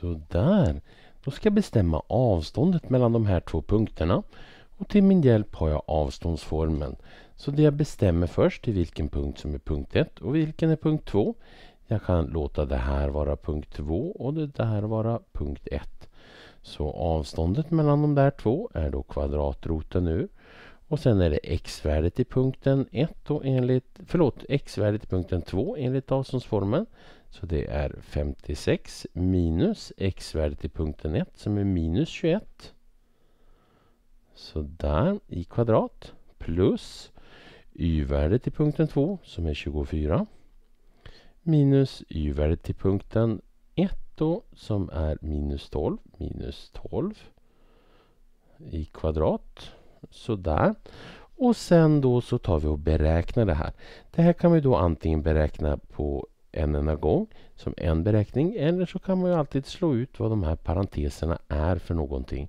Sådär. Då ska jag bestämma avståndet mellan de här två punkterna. Och till min hjälp har jag avståndsformeln. Så det jag bestämmer först är vilken punkt som är punkt 1 och vilken är punkt 2. Jag kan låta det här vara punkt 2 och det där vara punkt 1. Så avståndet mellan de där två är då kvadratroten ur. Och sen är det x-värdet i punkten 1 och enligt, förlåt, x-värdet i punkten 2 enligt avståndsformeln. Så det är 56 minus x-värdet i punkten 1 som är minus 21. Så i kvadrat plus y-värdet i punkten 2 som är 24 minus y-värdet i punkten 1 då, som är minus 12 minus 12 i kvadrat Sådär. Och sen då så tar vi och beräknar det här. Det här kan vi då antingen beräkna på en enda gång som en beräkning eller så kan man ju alltid slå ut vad de här parenteserna är för någonting.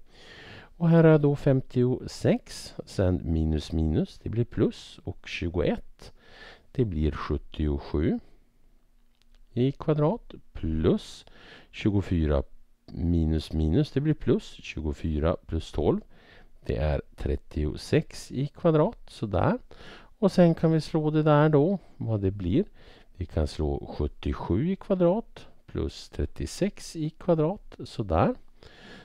Och här är då 56, sen minus minus, det blir plus och 21. Det blir 77 i kvadrat plus 24 minus minus, det blir plus 24 plus 12. Det är 36 i kvadrat, sådär. Och sen kan vi slå det där då, vad det blir. Vi kan slå 77 i kvadrat plus 36 i kvadrat, sådär.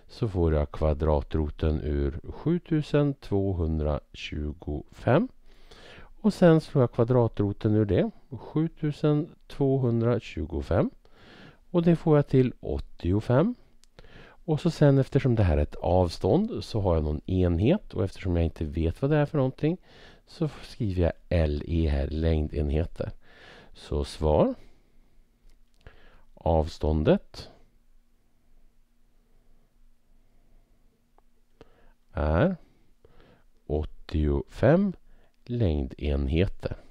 Så får jag kvadratroten ur 7225. Och sen slår jag kvadratroten ur det, 7225. Och det får jag till 85. Och så sen eftersom det här är ett avstånd så har jag någon enhet och eftersom jag inte vet vad det är för någonting så skriver jag LE här, längdenheter. Så svar avståndet är 85 längdenheter.